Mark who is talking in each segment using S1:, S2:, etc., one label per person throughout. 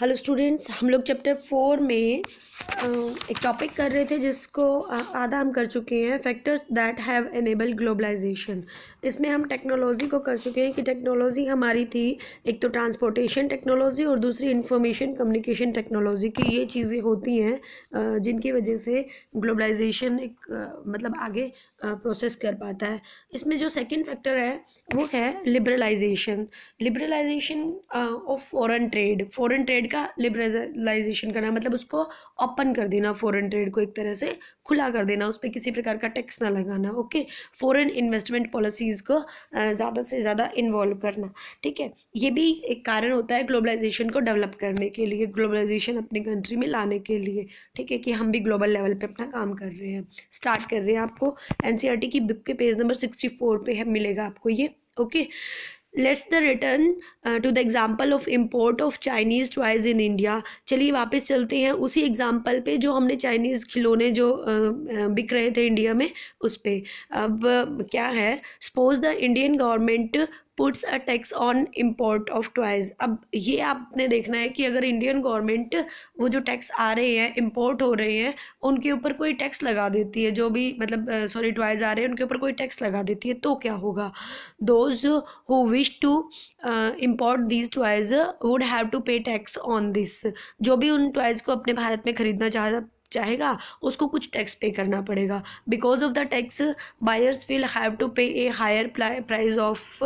S1: Hello students हम लोग chapter four में एक टॉपिक कर रहे थे जिसको आधा हम कर चुके हैं factors that have enable globalisation इसमें हम टेक्नोलॉजी को कर चुके हैं कि टेक्नोलॉजी हमारी थी एक तो ट्रांसपोर्टेशन टेक्नोलॉजी और दूसरी इंफॉर्मेशन कम्युनिकेशन टेक्नोलॉजी की ये चीज़ें होती हैं जिनकी वजह से ग्लोबलाइजेशन एक मतलब आगे प्रोसेस कर पाता है इसमें जो सेकंड फैक्टर है वो है liberalisation liberalisation of foreign trade foreign trade का लिबरलाइजेशन करना मतलब उसको ओपन कर देना फॉरेन ट्रेड को एक तरह से खुला कर देना उस पर किसी प्रकार का टैक्स ना लगाना ओके फॉरेन इन्वेस्टमेंट पॉलिसीज़ को ज़्यादा से ज़्यादा इन्वॉल्व करना ठीक है ये भी एक कारण होता है ग्लोबलाइजेशन को डेवलप करने के लिए ग्लोबलाइजेशन अपनी कंट्री में लाने के लिए ठीक है कि हम भी ग्लोबल लेवल पर अपना काम कर रहे हैं स्टार्ट कर रहे हैं आपको एन एनसीईआरटी की बुक के पेज नंबर सिक्सटी फोर पे है मिलेगा आपको ये okay let's the return to the example of import of Chinese toys in India चलिए वापस चलते हैं उसी एग्जाम्पल पे जो हमने चाइनीज़ खिलौने जो uh, uh, बिक रहे थे इंडिया में उस पर अब uh, क्या है suppose the Indian government puts a tax on import of toys अब ये आपने देखना है कि अगर इंडियन गवर्नमेंट वो जो टैक्स आ रहे हैं इम्पोर्ट हो रहे हैं उनके ऊपर कोई टैक्स लगा देती है जो भी मतलब सॉरी टॉयज़ आ रहे हैं उनके ऊपर कोई टैक्स लगा देती है तो क्या होगा those who wish to import these toys would have to pay tax on this जो भी उन टॉयज़ को अपने भारत में ख़रीदना चाह चाहेगा उसको कुछ टैक्स पे करना पड़ेगा because of the tax buyers will have to pay a higher price of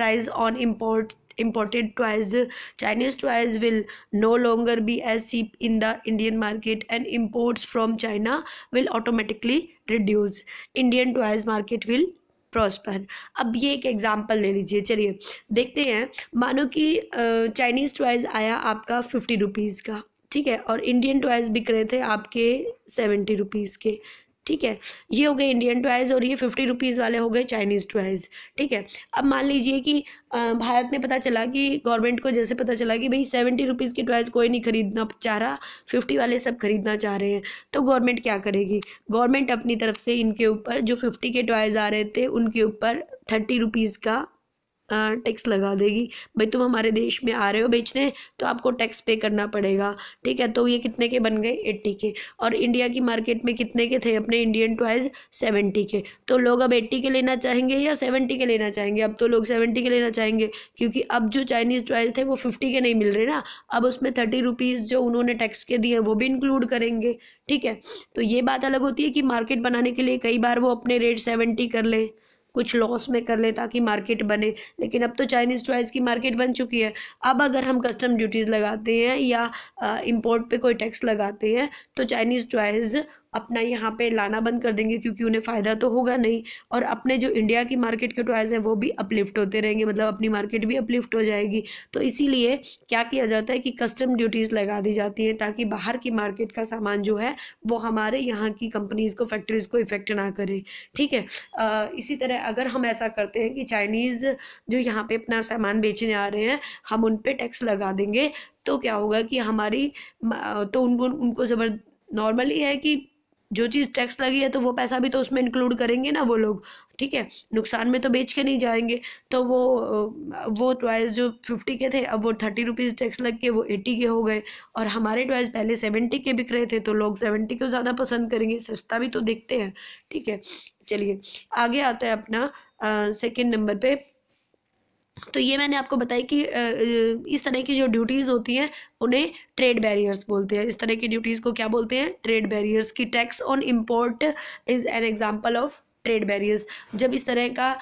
S1: price on import imported toys Chinese toys will no longer be as cheap in the Indian market and imports from China will automatically reduce Indian toys market will prosper अब ये एक example ले लीजिए चलिए देखते हैं मानो कि चाइनीज़ uh, टॉयज आया आपका फिफ्टी रुपीज़ का ठीक है और इंडियन टॉयज़ बिक रहे थे आपके सेवेंटी रुपीज़ के ठीक है ये हो गए इंडियन टॉयज़ और ये फिफ्टी रुपीज़ वाले हो गए चाइनीज़ टॉयज़ ठीक है अब मान लीजिए कि भारत में पता चला कि गवर्नमेंट को जैसे पता चला कि भाई सेवेंटी रुपीज़ के टॉयज़ कोई नहीं खरीदना चाह रहा फिफ्टी वाले सब खरीदना चाह रहे हैं तो गवर्नमेंट क्या करेगी गवर्नमेंट अपनी तरफ से इनके ऊपर जो फिफ्टी के टॉयज़ आ रहे थे उनके ऊपर थर्टी रुपीज़ का टैक्स लगा देगी भाई तुम हमारे देश में आ रहे हो बेचने तो आपको टैक्स पे करना पड़ेगा ठीक है तो ये कितने के बन गए एट्टी के और इंडिया की मार्केट में कितने के थे अपने इंडियन टॉयज़ सेवेंटी के तो लोग अब एट्टी के लेना चाहेंगे या सेवेंटी के लेना चाहेंगे अब तो लोग सेवेंटी के लेना चाहेंगे क्योंकि अब जो चाइनीज़ टॉयज़ थे वो फिफ्टी के नहीं मिल रहे ना अब उसमें थर्टी रुपीज़ जो उन्होंने टैक्स के दिए वो भी इंक्लूड करेंगे ठीक है तो ये बात अलग होती है कि मार्केट बनाने के लिए कई बार वो अपने रेट सेवेंटी कर लें कुछ लॉस में कर लें ताकि मार्केट बने लेकिन अब तो चाइनीज़ टॉयज़ की मार्केट बन चुकी है अब अगर हम कस्टम ड्यूटीज़ लगाते हैं या इम्पोर्ट पर कोई टैक्स लगाते हैं तो चाइनीज़ टॉयज़ अपना यहाँ पे लाना बंद कर देंगे क्योंकि उन्हें फ़ायदा तो होगा नहीं और अपने जो इंडिया की मार्केट के टॉयज़ हैं वो भी अपलिफ्ट होते रहेंगे मतलब अपनी मार्केट भी अपलिफ्ट हो जाएगी तो इसीलिए क्या किया जाता है कि कस्टम ड्यूटीज़ लगा दी जाती हैं ताकि बाहर की मार्केट का सामान जो है वो हमारे यहाँ की कंपनीज़ को फैक्ट्रीज़ को इफ़ेक्ट ना करे ठीक है आ, इसी तरह अगर हम ऐसा करते हैं कि चाइनीज़ जो यहाँ पर अपना सामान बेचने आ रहे हैं हम उन पर टैक्स लगा देंगे तो क्या होगा कि हमारी तो उनको उनको ज़बर नॉर्मली है कि जो चीज़ टैक्स लगी है तो वो पैसा भी तो उसमें इंक्लूड करेंगे ना वो लोग ठीक है नुकसान में तो बेच के नहीं जाएंगे तो वो वो ट्वाइस जो फिफ्टी के थे अब वो थर्टी रुपीज़ टैक्स लग के वो एट्टी के हो गए और हमारे ट्वाइस पहले सेवेंटी के बिक रहे थे तो लोग सेवेंटी को ज़्यादा पसंद करेंगे सस्ता भी तो देखते हैं ठीक है चलिए आगे आता है अपना सेकेंड नंबर पर तो ये मैंने आपको बताया कि इस तरह की जो ड्यूटीज़ होती हैं उन्हें ट्रेड बैरियर्स बोलते हैं इस तरह की ड्यूटीज़ को क्या बोलते हैं ट्रेड बैरियर्स की tax on import is an example of trade barriers जब इस तरह का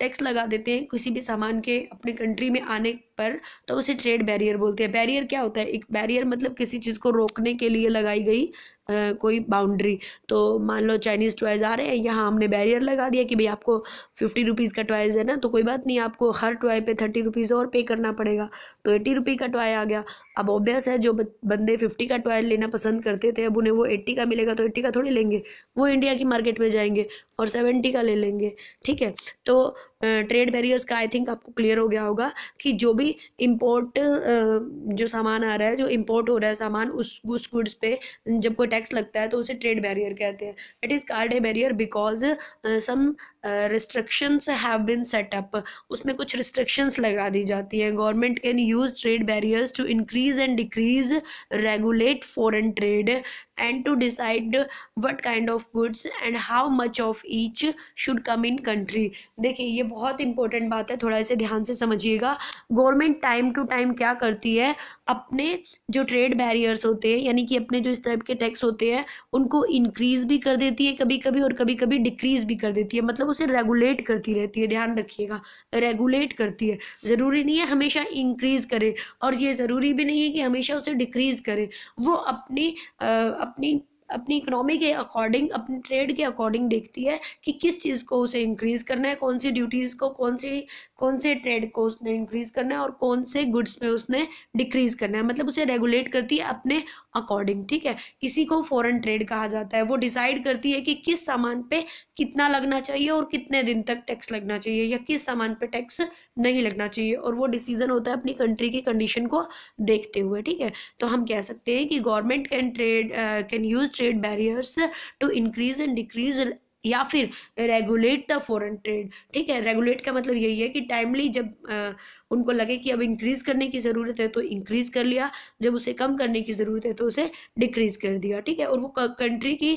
S1: टैक्स लगा देते हैं किसी भी सामान के अपने कंट्री में आने पर तो उसे ट्रेड बैरियर बोलते हैं बैरियर क्या होता है एक बैरियर मतलब किसी चीज़ को रोकने के लिए लगाई गई कोई बाउंड्री तो मान लो चाइनीज़ टॉयज़ आ रहे हैं यहाँ हमने बैरियर लगा दिया कि भाई आपको फिफ्टी रुपीज़ का टॉयज़ है ना तो कोई बात नहीं आपको हर टॉय पे थर्टी रुपीज़ और पे करना पड़ेगा तो एट्टी रुपी का टॉय आ गया अब ओबियस है जो बंदे फिफ्टी का टॉयल लेना पसंद करते थे अब उन्हें वो एट्टी का मिलेगा तो एट्टी का थोड़ी लेंगे वो इंडिया की मार्केट में जाएंगे और सेवेंटी का ले लेंगे ठीक है तो ट्रेड बैरियर्स का आई थिंक आपको क्लियर हो गया होगा कि जो भी इम्पोर्ट जो सामान आ रहा है जो इम्पोर्ट हो रहा है सामान उस उस गुड्स पे जब कोई टैक्स लगता है तो उसे ट्रेड बैरियर कहते हैं it is called a barrier because some restrictions have been set up उसमें कुछ रिस्ट्रिक्शंस लगा दी जाती हैं government can use trade barriers to increase and decrease regulate foreign trade and to decide what kind of goods and how much of each should come in country देखिए ये बहुत important बात है थोड़ा इसे ध्यान से समझिएगा गवर्नमेंट टाइम टू टाइम क्या करती है अपने जो ट्रेड बैरियर्स होते हैं यानी कि अपने जो इस टाइप के टैक्स होते हैं उनको इंक्रीज भी कर देती है कभी कभी और कभी कभी डिक्रीज भी कर देती है मतलब उसे रेगुलेट करती रहती है ध्यान रखिएगा रेगुलेट करती है ज़रूरी नहीं है हमेशा इंक्रीज करे और ये ज़रूरी भी नहीं है कि हमेशा उसे डिक्रीज करे वो अपनी आ, अपनी अपनी इकोनॉमी के अकॉर्डिंग अपने ट्रेड के अकॉर्डिंग देखती है कि किस चीज़ को उसे इंक्रीज़ करना है कौन सी ड्यूटीज़ को कौन सी कौन से ट्रेड को उसने इंक्रीज़ करना है और कौन से गुड्स में उसने डिक्रीज़ करना है मतलब उसे रेगुलेट करती है अपने अकॉर्डिंग ठीक है इसी को फॉरेन ट्रेड कहा जाता है वो डिसाइड करती है कि किस सामान पे कितना लगना चाहिए और कितने दिन तक टैक्स लगना चाहिए या किस सामान पे टैक्स नहीं लगना चाहिए और वो डिसीजन होता है अपनी कंट्री की कंडीशन को देखते हुए ठीक है तो हम कह सकते हैं कि government can trade can use trade barriers to increase and decrease या फिर रेगुलेट द फॉरेन ट्रेड ठीक है रेगुलेट का मतलब यही है कि टाइमली जब आ, उनको लगे कि अब इंक्रीज़ करने की ज़रूरत है तो इंक्रीज़ कर लिया जब उसे कम करने की ज़रूरत है तो उसे डिक्रीज़ कर दिया ठीक है और वो कंट्री की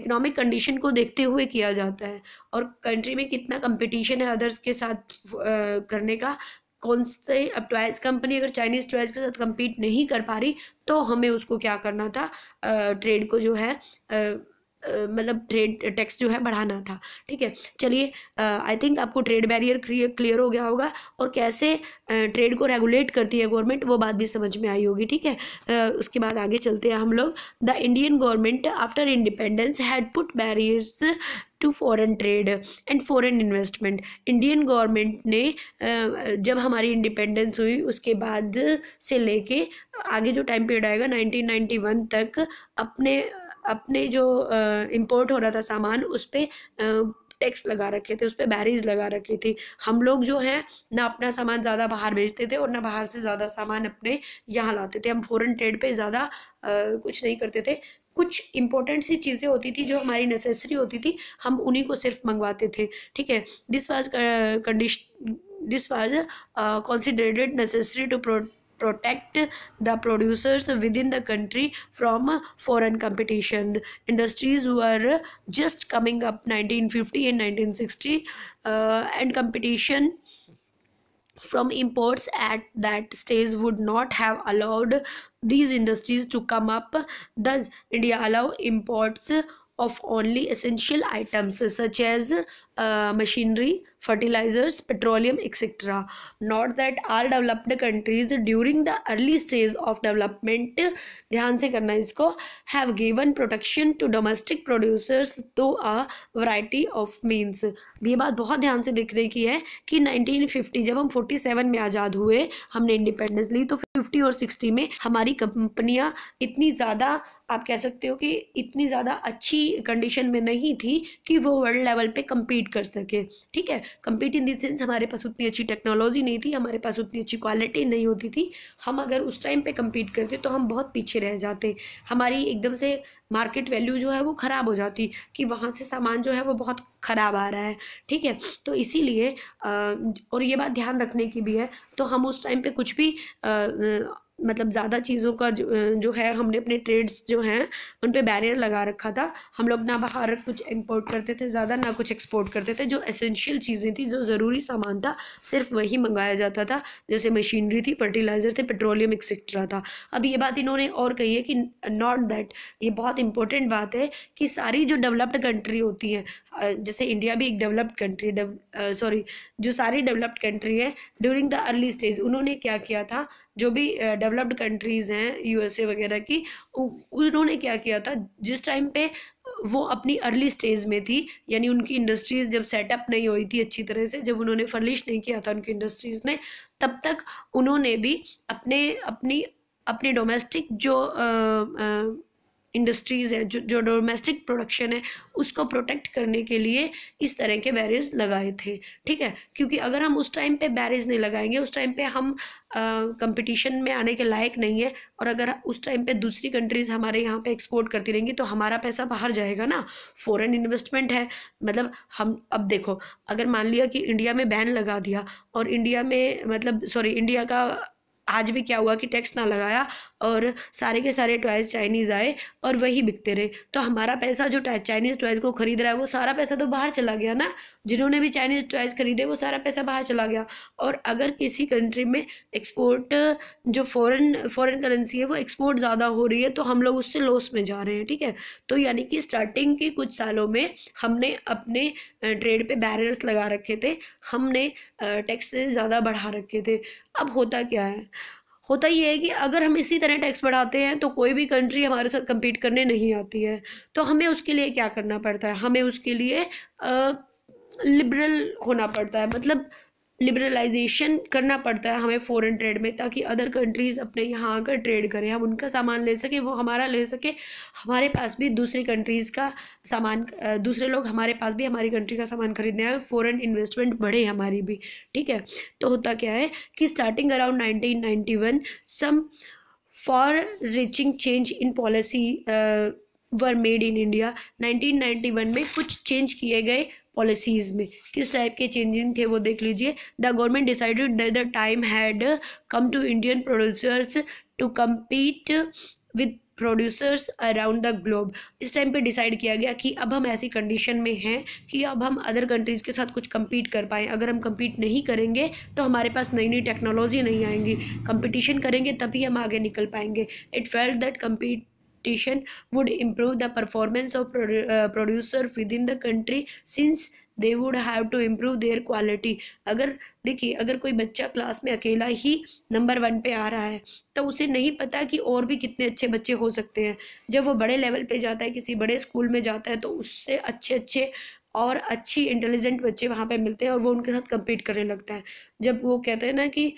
S1: इकोनॉमिक कंडीशन को देखते हुए किया जाता है और कंट्री में कितना कंपटीशन है अदर्स के साथ आ, करने का कौन से अब टॉयस कंपनी अगर चाइनीज़ टॉयज़ के साथ कंपीट नहीं कर पा रही तो हमें उसको क्या करना था आ, ट्रेड को जो है आ, मतलब ट्रेड टैक्स जो है बढ़ाना था ठीक है चलिए आई थिंक आपको ट्रेड बैरियर क्लियर हो गया होगा और कैसे ट्रेड को रेगुलेट करती है गवर्नमेंट वो बात भी समझ में आई होगी ठीक है उसके बाद आगे चलते हैं हम लोग the Indian government after independence had put barriers to foreign trade and foreign investment Indian government ने जब हमारी इंडिपेंडेंस हुई उसके बाद से लेके आगे जो टाइम पीरियड आएगा 1991 तक अपने अपने जो इम्पोर्ट हो रहा था सामान उस पर टैक्स लगा रखे थे उस पर बैरीज लगा रखी थी हम लोग जो है ना अपना सामान ज़्यादा बाहर भेजते थे और ना बाहर से ज़्यादा सामान अपने यहाँ लाते थे हम फॉरेन ट्रेड पे ज़्यादा कुछ नहीं करते थे कुछ इंपॉर्टेंट सी चीज़ें होती थी जो हमारी नेसेसरी होती थी हम उन्हीं को सिर्फ मंगवाते थे ठीक है this was condition this was considered necessary to pro protect the producers within the country from foreign competition. The industries were just coming up 1950 and 1960 uh, and competition from imports at that stage would not have allowed these industries to come up thus india allow imports of only essential items such as machinery fertilisers petroleum etcetera not that all developed countries during the early stage of development ध्यान से करना है इसको have given protection to domestic producers to a variety of means ये बात बहुत ध्यान से देखने की है कि 1950 जब हम 47 में आज़ाद हुए हमने इंडिपेंडेंस ली तो 50 और 60 में हमारी कंपनियाँ इतनी ज़्यादा आप कह सकते हो कि इतनी ज़्यादा अच्छी कंडीशन में नहीं थी कि वो वर्ल्ड लेवल पर कंपीट कर सके ठीक है कम्पीट इन देंस हमारे पास उतनी अच्छी टेक्नोलॉजी नहीं थी हमारे पास उतनी अच्छी क्वालिटी नहीं होती थी हम अगर उस टाइम पे कम्पीट करते तो हम बहुत पीछे रह जाते हमारी एकदम से मार्केट वैल्यू जो है वो ख़राब हो जाती कि वहाँ से सामान जो है वो बहुत ख़राब आ रहा है ठीक है तो इसीलिए और ये बात ध्यान रखने की भी है तो हम उस टाइम पे कुछ भी आ, मतलब ज़्यादा चीज़ों का जो जो है हमने अपने ट्रेड्स जो हैं उन पर बैरियर लगा रखा था हम लोग ना बाहर कुछ इंपोर्ट करते थे ज़्यादा ना कुछ एक्सपोर्ट करते थे जो एसेंशियल चीज़ें थी जो ज़रूरी सामान था सिर्फ वही मंगाया जाता था जैसे मशीनरी थी फर्टिलाइज़र थे पेट्रोलियम एक्सेट्रा था अब ये बात इन्होंने और कही है कि नॉट दैट ये बहुत इंपॉर्टेंट बात है कि सारी जो डेवलप्ड कंट्री होती है जैसे इंडिया भी एक डेवलप्ड कंट्री सॉरी जो सारी डेवलप्ड कंट्री है ड्यूरिंग द अर्ली स्टेज उन्होंने क्या किया था जो भी uh, डेवलप्ड कंट्रीज़ हैं यूएसए वगैरह की उन्होंने क्या किया था जिस टाइम पे वो अपनी अर्ली स्टेज में थी यानी उनकी इंडस्ट्रीज़ जब सेटअप नहीं हुई थी अच्छी तरह से जब उन्होंने फर्लिश नहीं किया था उनकी इंडस्ट्रीज़ ने तब तक उन्होंने भी अपने अपनी अपने डोमेस्टिक जो आ, आ, इंडस्ट्रीज़ हैं जो जो डोमेस्टिक प्रोडक्शन है उसको प्रोटेक्ट करने के लिए इस तरह के बैरिज लगाए थे ठीक है क्योंकि अगर हम उस टाइम पे बैरिज नहीं लगाएंगे उस टाइम पे हम कंपटीशन में आने के लायक नहीं है और अगर उस टाइम पे दूसरी कंट्रीज़ हमारे यहाँ पे एक्सपोर्ट करती रहेंगी तो हमारा पैसा बाहर जाएगा ना फॉरेन इन्वेस्टमेंट है मतलब हम अब देखो अगर मान लिया कि इंडिया में बैन लगा दिया और इंडिया में मतलब सॉरी इंडिया का आज भी क्या हुआ कि टैक्स ना लगाया और सारे के सारे टॉयज़ चाइनीज़ आए और वही बिकते रहे तो हमारा पैसा जो चाइनीज़ टॉयज़ को ख़रीद रहा है वो सारा पैसा तो बाहर चला गया ना जिन्होंने भी चाइनीज़ टॉयज़ ख़रीदे वो सारा पैसा बाहर चला गया और अगर किसी कंट्री में एक्सपोर्ट जो फॉरेन फॉरेन करेंसी है वो एक्सपोर्ट ज़्यादा हो रही है तो हम लोग उससे लॉस में जा रहे हैं ठीक है तो यानी कि स्टार्टिंग के कुछ सालों में हमने अपने ट्रेड पर बैरियर्स लगा रखे थे हमने टैक्सेस ज़्यादा बढ़ा रखे थे अब होता क्या है होता ये है कि अगर हम इसी तरह टैक्स बढ़ाते हैं तो कोई भी कंट्री हमारे साथ कम्पीट करने नहीं आती है तो हमें उसके लिए क्या करना पड़ता है हमें उसके लिए लिबरल होना पड़ता है मतलब लिबरलाइजेशन करना पड़ता है हमें फ़ॉरेन ट्रेड में ताकि अदर कंट्रीज़ अपने यहाँ आकर ट्रेड करें हम उनका सामान ले सकें वो हमारा ले सकें हमारे पास भी दूसरी कंट्रीज़ का सामान दूसरे लोग हमारे पास भी हमारी कंट्री का सामान खरीदने आए फ़ॉरेन इन्वेस्टमेंट बढ़े हमारी भी ठीक है तो होता क्या है कि starting around nineteen some far reaching change in policy were made in India nineteen में कुछ चेंज किए गए पॉलिसीज़ में किस टाइप के चेंजिंग थे वो देख लीजिए the government decided that the time had come to Indian producers to compete with producers around the globe इस टाइम पे डिसाइड किया गया कि अब हम ऐसी कंडीशन में हैं कि अब हम अदर कंट्रीज़ के साथ कुछ कम्पीट कर पाएँ अगर हम कम्पीट नहीं करेंगे तो हमारे पास नई नई टेक्नोलॉजी नहीं आएंगी कंपटीशन करेंगे तभी हम आगे निकल पाएंगे it felt that compete competition would improve the performance of produ uh, producer within the country since they would have to improve their quality अगर देखिए अगर कोई बच्चा क्लास में अकेला ही नंबर वन पे आ रहा है तो उसे नहीं पता कि और भी कितने अच्छे बच्चे हो सकते हैं जब वो बड़े लेवल पे जाता है किसी बड़े स्कूल में जाता है तो उससे अच्छे अच्छे और अच्छी इंटेलिजेंट बच्चे वहाँ पे मिलते हैं और वो उनके साथ कम्पीट करने लगता है जब वो कहते हैं ना कि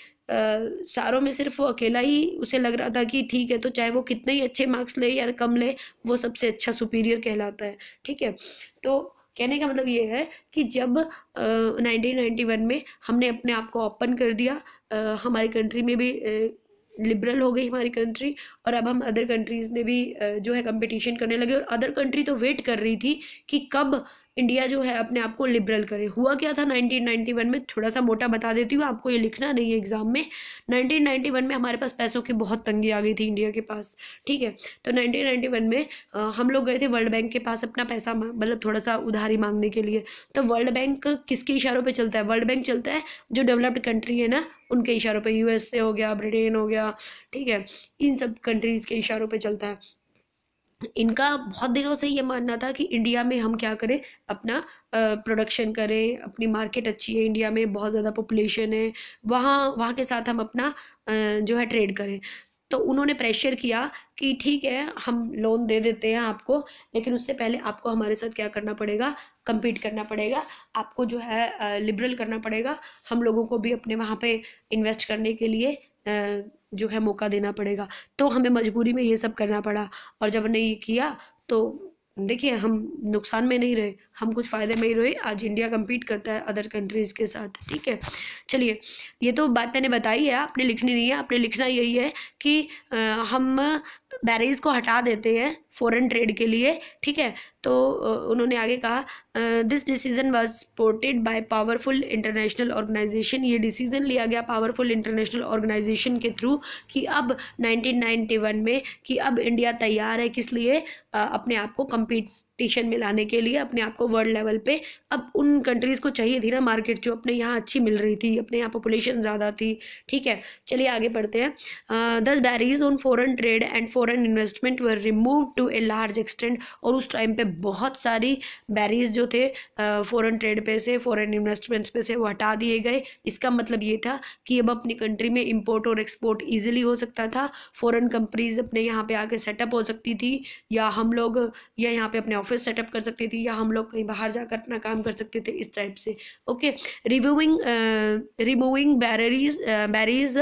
S1: सारों में सिर्फ वो अकेला ही उसे लग रहा था कि ठीक है तो चाहे वो कितने ही अच्छे मार्क्स ले या कम ले वो सबसे अच्छा सुपीरियर कहलाता है ठीक है तो कहने का मतलब ये है कि जब नाइनटीन नाइन्टी वन में हमने अपने आप को ओपन कर दिया आ, हमारी कंट्री में भी लिबरल हो गई हमारी कंट्री और अब हम अदर कंट्रीज़ में भी जो है कंपटीशन करने लगे और अदर कंट्री तो वेट कर रही थी कि कब इंडिया जो है अपने आप को लिबरल करे हुआ क्या था 1991 में थोड़ा सा मोटा बता देती हूँ आपको ये लिखना नहीं है एग्ज़ाम में 1991 में हमारे पास पैसों की बहुत तंगी आ गई थी इंडिया के पास ठीक है तो 1991 में आ, हम लोग गए थे वर्ल्ड बैंक के पास अपना पैसा मतलब थोड़ा सा उधारी मांगने के लिए तो वर्ल्ड बैंक किसके इशारों पर चलता है वर्ल्ड बैंक चलता है जो डेवलप्ड कंट्री है ना उनके इशारों पर यू हो गया ब्रिटेन हो गया ठीक है इन सब कंट्रीज़ के इशारों पर चलता है इनका बहुत दिनों से ये मानना था कि इंडिया में हम क्या करें अपना प्रोडक्शन करें अपनी मार्केट अच्छी है इंडिया में बहुत ज़्यादा पॉपुलेशन है वहाँ वहाँ के साथ हम अपना जो है ट्रेड करें तो उन्होंने प्रेशर किया कि ठीक है हम लोन दे देते हैं आपको लेकिन उससे पहले आपको हमारे साथ क्या करना पड़ेगा कम्पीट करना पड़ेगा आपको जो है लिबरल करना पड़ेगा हम लोगों को भी अपने वहाँ पे इन्वेस्ट करने के लिए जो है मौका देना पड़ेगा तो हमें मजबूरी में ये सब करना पड़ा और जब हमने ये किया तो देखिए हम नुकसान में नहीं रहे हम कुछ फ़ायदे में ही रहे आज इंडिया कम्पीट करता है अदर कंट्रीज़ के साथ ठीक है चलिए ये तो बात मैंने बताई है आपने लिखनी नहीं है आपने लिखना यही है कि हम बैरीज़ को हटा देते हैं फॉरेन ट्रेड के लिए ठीक है तो उन्होंने आगे कहा this decision was supported by powerful international organisation ये डिसीजन लिया गया पावरफुल इंटरनेशनल ऑर्गेनाइजेशन के थ्रू कि अब 1991 में कि अब इंडिया तैयार है किस लिए अपने आप को कम्पीट कंपटीशन में लाने के लिए अपने आप को वर्ल्ड लेवल पे अब उन कंट्रीज़ को चाहिए थी ना मार्केट जो अपने यहाँ अच्छी मिल रही थी अपने यहाँ पॉपुलेशन ज़्यादा थी ठीक है चलिए आगे बढ़ते हैं this barriers on foreign trade and foreign investment were remove to a large extent और उस टाइम पे बहुत सारी बैरीज जो थे फ़ॉरन ट्रेड पे से फ़ॉरन इन्वेस्टमेंट्स पे से वो हटा दिए गए इसका मतलब ये था कि अब अपनी कंट्री में इम्पोर्ट और एक्सपोर्ट ईजिली हो सकता था फॉरन कंपनीज अपने यहाँ पर आके सेटअप हो सकती थी या हम लोग या यहाँ पे अपने ऑफिस सेटअप कर सकती थी या हम लोग कहीं बाहर जाकर अपना काम कर सकते थे इस टाइप से okay reviewing removing barriers barriers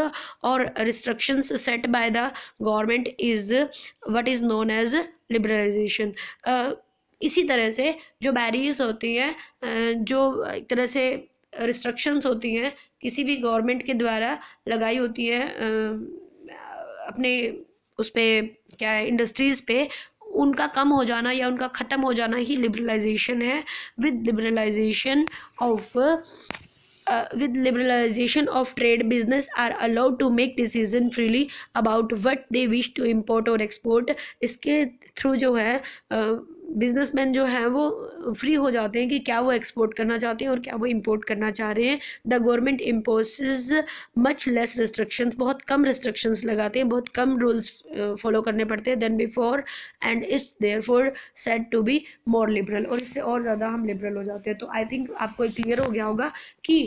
S1: और restrictions set by the government is what is known as liberalisation इसी तरह से जो बैरीज होती हैं uh, जो एक तरह से रिस्ट्रिक्शंस होती हैं किसी भी गवर्नमेंट के द्वारा लगाई होती है uh, अपने उस पर क्या है इंडस्ट्रीज़ पे उनका कम हो जाना या उनका ख़त्म हो जाना ही लिबरलाइजेशन है with liberalisation of with liberalisation of trade business are allowed to make decision freely about what they wish to import और एक्सपोर्ट इसके थ्रू जो है uh, बिजनेसमैन जो हैं वो फ्री हो जाते हैं कि क्या वो एक्सपोर्ट करना चाहते हैं और क्या वो इंपोर्ट करना चाह रहे हैं the government impose much less restrictions बहुत कम रिस्ट्रिक्शंस लगाते हैं बहुत कम रूल्स फॉलो करने पड़ते हैं then before and it's therefore set to be more liberal और इससे और ज़्यादा हम लिबरल हो जाते हैं तो आई थिंक आपको क्लियर हो गया होगा कि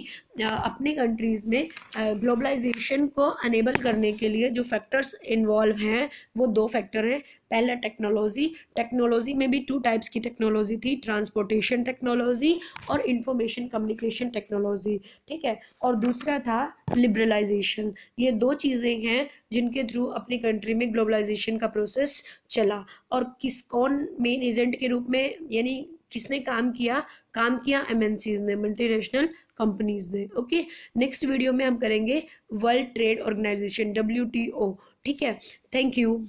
S1: अपने कंट्रीज़ में ग्लोबलाइजेशन को अनेबल करने के लिए जो फैक्टर्स इन्वॉल्व हैं वो दो फैक्टर हैं पहला टेक्नोलॉजी टेक्नोलॉजी में भी टू टू टाइप्स की टेक्नोलॉजी थी ट्रांसपोर्टेशन टेक्नोलॉजी और इंफॉर्मेशन कम्युनिकेशन टेक्नोलॉजी ठीक है और दूसरा था लिबरलाइजेशन ये दो चीज़ें हैं जिनके थ्रू अपनी कंट्री में ग्लोबलाइजेशन का प्रोसेस चला और किस कौन मेन एजेंट के रूप में यानी किसने काम किया काम किया एम ने मल्टीनेशनल कंपनीज ने ओके नेक्स्ट वीडियो में हम करेंगे वर्ल्ड ट्रेड ऑर्गेनाइजेशन डब्ल्यू ठीक है थैंक यू